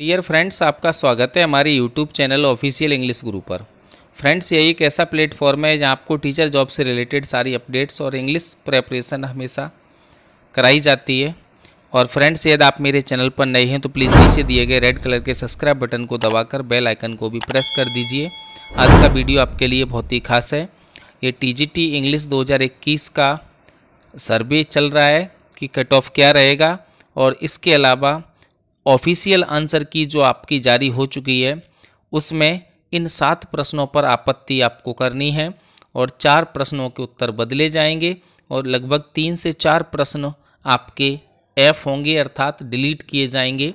dear friends आपका स्वागत है हमारे यूट्यूब चैनल ऑफिशियल इंग्लिश गुरु पर फ्रेंड्स यही एक ऐसा प्लेटफॉर्म है जहां आपको टीचर जॉब से रिलेटेड सारी अपडेट्स और इंग्लिश प्रेपरेशन हमेशा कराई जाती है और फ्रेंड्स यदि आप मेरे चैनल पर नए हैं तो प्लीज़ नीचे दिए गए रेड कलर के सब्सक्राइब बटन को दबाकर बेल आइकन को भी प्रेस कर दीजिए आज का वीडियो आपके लिए बहुत ही खास है ये टी जी टी इंग्लिश 2021 का सर्वे चल रहा है कि कट ऑफ क्या रहेगा और इसके अलावा ऑफिशियल आंसर की जो आपकी जारी हो चुकी है उसमें इन सात प्रश्नों पर आपत्ति आपको करनी है और चार प्रश्नों के उत्तर बदले जाएंगे और लगभग तीन से चार प्रश्न आपके एफ होंगे अर्थात डिलीट किए जाएंगे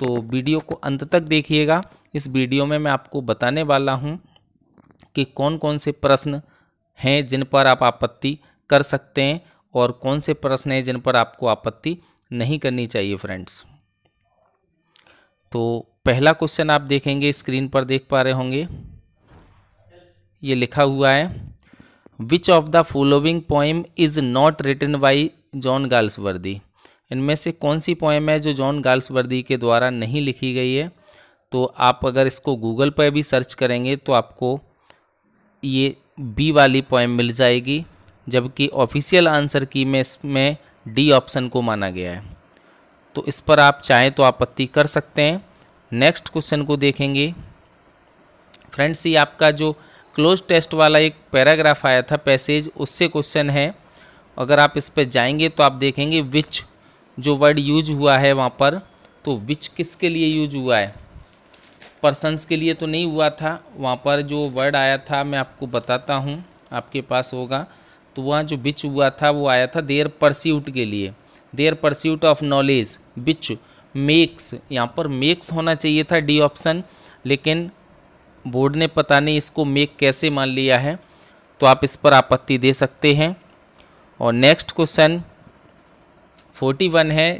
तो वीडियो को अंत तक देखिएगा इस वीडियो में मैं आपको बताने वाला हूँ कि कौन कौन से प्रश्न हैं जिन पर आप आपत्ति कर सकते हैं और कौन से प्रश्न हैं जिन पर आपको आपत्ति नहीं करनी चाहिए फ्रेंड्स तो पहला क्वेश्चन आप देखेंगे स्क्रीन पर देख पा रहे होंगे ये लिखा हुआ है which of the following poem is not written by John Galsworthy इनमें से कौन सी पोएम है जो जॉन गाल्सवर्दी के द्वारा नहीं लिखी गई है तो आप अगर इसको गूगल पर भी सर्च करेंगे तो आपको ये बी वाली पोएम मिल जाएगी जबकि ऑफिशियल आंसर की में इसमें डी ऑप्शन को माना गया है तो इस पर आप चाहें तो आपत्ति कर सकते हैं नेक्स्ट क्वेश्चन को देखेंगे फ्रेंड्स ये आपका जो क्लोज टेस्ट वाला एक पैराग्राफ आया था पैसेज उससे क्वेश्चन है अगर आप इस पर जाएंगे तो आप देखेंगे विच जो वर्ड यूज हुआ है वहाँ पर तो विच किसके लिए यूज हुआ है पर्सनस के लिए तो नहीं हुआ था वहाँ पर जो वर्ड आया था मैं आपको बताता हूँ आपके पास होगा तो वहाँ जो विच हुआ था वो आया था देयर परस्यूट के लिए their pursuit of knowledge which makes यहाँ पर मेक्स होना चाहिए था डी ऑप्शन लेकिन बोर्ड ने पता नहीं इसको मेक कैसे मान लिया है तो आप इस पर आपत्ति दे सकते हैं और नेक्स्ट क्वेश्चन फोर्टी वन है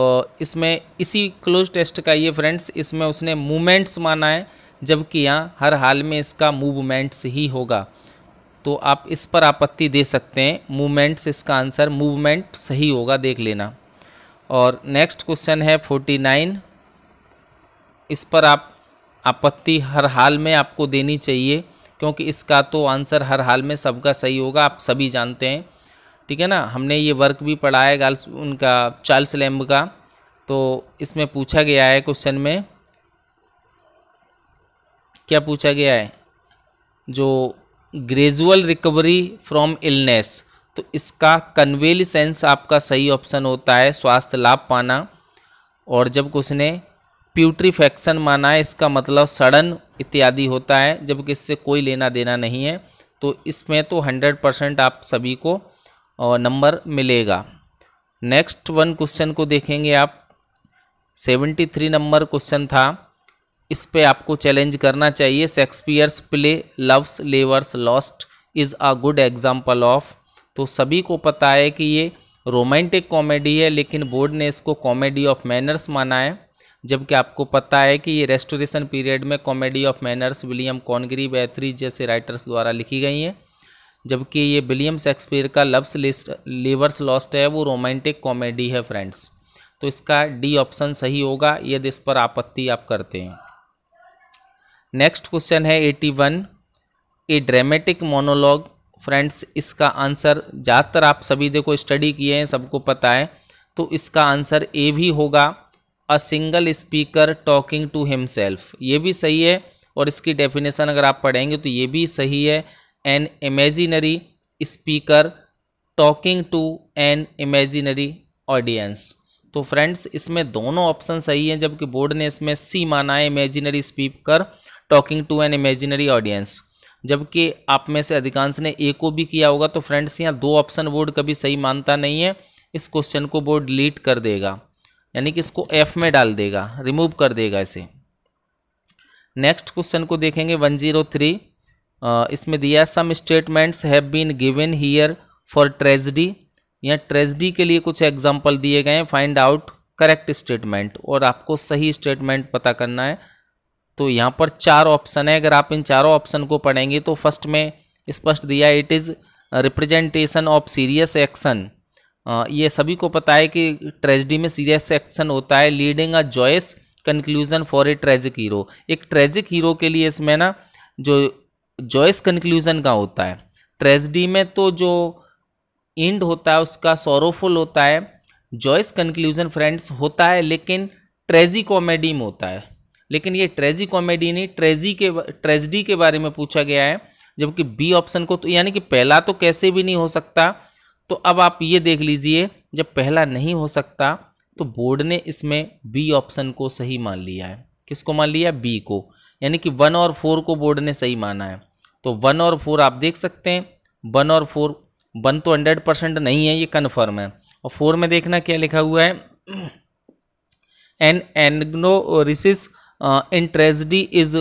और इसमें इसी क्लोज टेस्ट का ये फ्रेंड्स इसमें उसने मूवमेंट्स माना है जबकि यहाँ हर हाल में इसका मूवमेंट्स ही होगा तो आप इस पर आपत्ति दे सकते हैं मूवमेंट्स इसका आंसर मूवमेंट सही होगा देख लेना और नेक्स्ट क्वेश्चन है फोर्टी नाइन इस पर आप आपत्ति हर हाल में आपको देनी चाहिए क्योंकि इसका तो आंसर हर हाल में सबका सही होगा आप सभी जानते हैं ठीक है ना हमने ये वर्क भी पढ़ा है गर्ल्स उनका चार्ल्स लैम्ब का तो इसमें पूछा गया है क्वेश्चन में क्या पूछा गया है जो ग्रेजुअल रिकवरी फ्रॉम इलनेस तो इसका कन्वेल सेंस आपका सही ऑप्शन होता है स्वास्थ्य लाभ पाना और जब उसने प्यूट्रीफेक्शन माना है इसका मतलब सड़न इत्यादि होता है जबकि इससे कोई लेना देना नहीं है तो इसमें तो हंड्रेड परसेंट आप सभी को नंबर मिलेगा नेक्स्ट वन क्वेश्चन को देखेंगे आप सेवेंटी थ्री नंबर क्वेश्चन था इस पे आपको चैलेंज करना चाहिए Shakespeare's play Love's Labour's Lost is a good example of तो सभी को पता है कि ये रोमांटिक कॉमेडी है लेकिन बोर्ड ने इसको कॉमेडी ऑफ मैनर्स माना है जबकि आपको पता है कि ये रेस्टोरेशन पीरियड में comedy of manners William Congreve बैथरी जैसे राइटर्स द्वारा लिखी गई हैं जबकि ये विलियम शेक्सपियर का लव्स लिस्ट लेवर्स लॉस्ट है वो रोमांटिक कॉमेडी है फ्रेंड्स तो इसका डी ऑप्शन सही होगा यदि इस पर आपत्ति आप करते हैं नेक्स्ट क्वेश्चन है eighty one A dramatic monologue friends इसका आंसर ज़्यादातर आप सभी देखो स्टडी किए हैं सबको पता है तो इसका आंसर ए भी होगा a single speaker talking to himself ये भी सही है और इसकी डेफिनेशन अगर आप पढ़ेंगे तो ये भी सही है an imaginary speaker talking to an imaginary audience तो फ्रेंड्स इसमें दोनों ऑप्शन सही हैं जबकि बोर्ड ने इसमें सी माना है imaginary speaker talking to an imaginary audience जबकि आप में से अधिकांश ने ए को भी किया होगा तो फ्रेंड्स यहाँ दो ऑप्शन बोर्ड कभी सही मानता नहीं है इस क्वेश्चन को बोर्ड डिलीट कर देगा यानी कि इसको एफ में डाल देगा रिमूव कर देगा इसे नेक्स्ट क्वेश्चन को देखेंगे वन जीरो थ्री इसमें दिया some statements have been given here for tragedy या ट्रेजडी के लिए कुछ एग्जाम्पल दिए गए हैं फाइंड आउट करेक्ट स्टेटमेंट और आपको सही स्टेटमेंट पता करना है तो यहाँ पर चार ऑप्शन है अगर आप इन चारों ऑप्शन को पढ़ेंगे तो फर्स्ट में स्पष्ट दिया it is representation of serious action ये सभी को पता है कि ट्रेजिडी में सीरियस एक्शन होता है leading a joyous conclusion for a tragic hero एक ट्रेजिक हीरो के लिए इसमें ना जो जॉयस कंक्लूजन का होता है ट्रेजिडी में तो जो इंड होता है उसका सोरोफुल होता है जॉयस कंक्लूजन फ्रेंड्स होता है लेकिन ट्रेजी कॉमेडी में होता है लेकिन ये ट्रेजी कॉमेडी नहीं ट्रेजी के ट्रेजडी के बारे में पूछा गया है जबकि बी ऑप्शन को तो यानी कि पहला तो कैसे भी नहीं हो सकता तो अब आप ये देख लीजिए जब पहला नहीं हो सकता तो बोर्ड ने इसमें बी ऑप्शन को सही मान लिया है किसको मान लिया बी को यानी कि वन और फोर को बोर्ड ने सही माना है तो वन और फोर आप देख सकते हैं वन और फोर वन तो हंड्रेड परसेंट नहीं है ये कन्फर्म है और फोर में देखना क्या लिखा हुआ है an anagnorisis uh, in tragedy is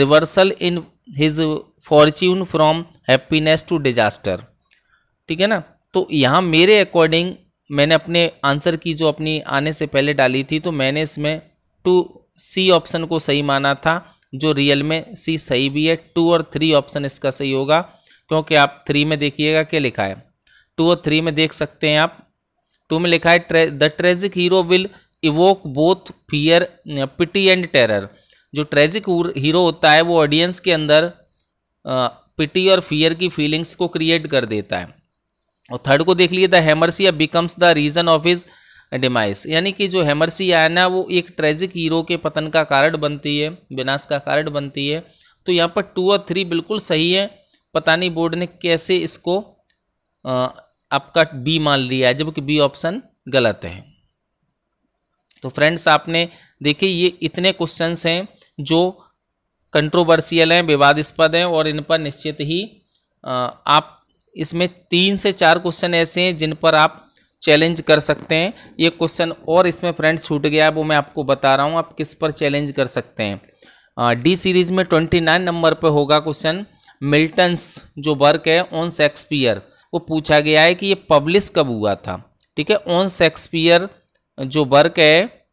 reversal in his fortune from happiness to disaster ठीक है ना तो यहाँ मेरे अकॉर्डिंग मैंने अपने आंसर की जो अपनी आने से पहले डाली थी तो मैंने इसमें टू सी ऑप्शन को सही माना था जो रियल में सी सही भी है टू और थ्री ऑप्शन इसका सही होगा क्योंकि आप थ्री में देखिएगा क्या लिखा है टू और थ्री में देख सकते हैं आप टू में लिखा है tray, the tragic hero will evoke both fear pity and terror जो ट्रेजिक हीरो होता है वो ऑडियंस के अंदर पिटी uh, और फियर की फीलिंग्स को क्रिएट कर देता है और थर्ड को देख लीजिए the hamartia becomes the reason of his demise यानी कि जो हेमरसी है ना वो एक ट्रेजिक हीरो के पतन का कारण बनती है विनाश का कारण बनती है तो यहाँ पर टू और थ्री बिल्कुल सही है पता नहीं बोर्ड ने कैसे इसको uh, आपका बी मान लिया है जबकि बी ऑप्शन गलत है तो फ्रेंड्स आपने देखिए ये इतने क्वेश्चंस हैं जो कंट्रोवर्शियल हैं विवादस्पद हैं और इन पर निश्चित ही आप इसमें तीन से चार क्वेश्चन ऐसे हैं जिन पर आप चैलेंज कर सकते हैं ये क्वेश्चन और इसमें फ्रेंड्स छूट गया है वो मैं आपको बता रहा हूँ आप किस पर चैलेंज कर सकते हैं डी सीरीज में ट्वेंटी नाइन नंबर पर होगा क्वेश्चन मिल्टन्स जो वर्क है ऑन शेक्सपियर वो पूछा गया है कि ये पब्लिश कब हुआ था ठीक है ऑन शेक्सपियर जो वर्क है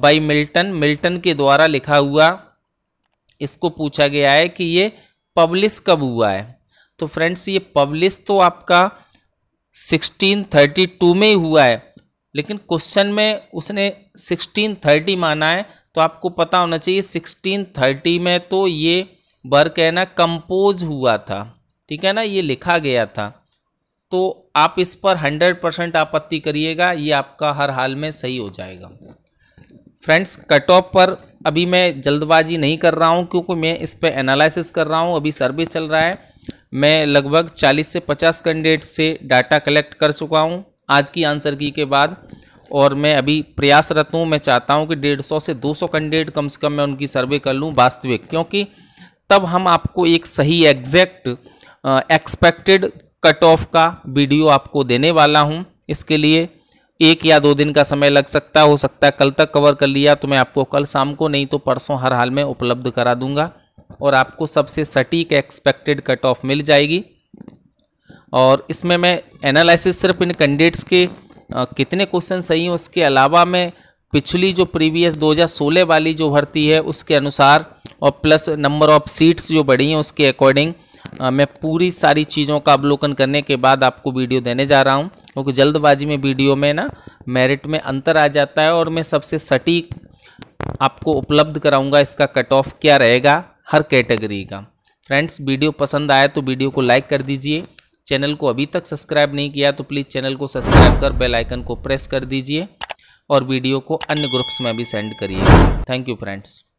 बाई मिल्टन मिल्टन के द्वारा लिखा हुआ इसको पूछा गया है कि ये पब्लिश कब हुआ है तो फ्रेंड्स ये पब्लिश तो आपका 1632 में ही हुआ है लेकिन क्वेश्चन में उसने 1630 माना है तो आपको पता होना चाहिए 1630 में तो ये वर्क है ना कंपोज हुआ था ठीक है ना ये लिखा गया था तो आप इस पर हंड्रेड परसेंट आपत्ति करिएगा ये आपका हर हाल में सही हो जाएगा फ्रेंड्स कट ऑफ पर अभी मैं जल्दबाजी नहीं कर रहा हूँ क्योंकि मैं इस पर एनालिसिस कर रहा हूँ अभी सर्वे चल रहा है मैं लगभग 40 से 50 कैंडिडेट से डाटा कलेक्ट कर चुका हूँ आज की आंसर की के बाद और मैं अभी प्रयासरत हूँ मैं चाहता हूँ कि डेढ़ सौ से दो सौ कैंडिडेट कम से कम मैं उनकी सर्वे कर लूँ वास्तविक क्योंकि तब हम आपको एक सही एग्जैक्ट एक्सपेक्टेड कट ऑफ का वीडियो आपको देने वाला हूँ इसके लिए एक या दो दिन का समय लग सकता हो सकता है कल तक कवर कर लिया तो मैं आपको कल शाम को नहीं तो परसों हर हाल में उपलब्ध करा दूंगा और आपको सबसे सटीक एक्सपेक्टेड कट ऑफ मिल जाएगी और इसमें मैं एनालिसिस सिर्फ इन कैंडिडेट्स के आ, कितने क्वेश्चन सही हैं उसके अलावा मैं पिछली जो प्रीवियस 2016 वाली जो भर्ती है उसके अनुसार और प्लस नंबर ऑफ सीट्स जो बढ़ी हैं उसके अकॉर्डिंग मैं पूरी सारी चीज़ों का अवलोकन करने के बाद आपको वीडियो देने जा रहा हूँ क्योंकि जल्दबाजी में वीडियो में ना मेरिट में अंतर आ जाता है और मैं सबसे सटीक आपको उपलब्ध कराऊंगा इसका कट ऑफ क्या रहेगा हर कैटेगरी का फ्रेंड्स वीडियो पसंद आया तो वीडियो को लाइक कर दीजिए चैनल को अभी तक सब्सक्राइब नहीं किया तो प्लीज़ चैनल को सब्सक्राइब कर बेल आइकन को प्रेस कर दीजिए और वीडियो को अन्य ग्रुप्स में भी सेंड करिए थैंक यू फ्रेंड्स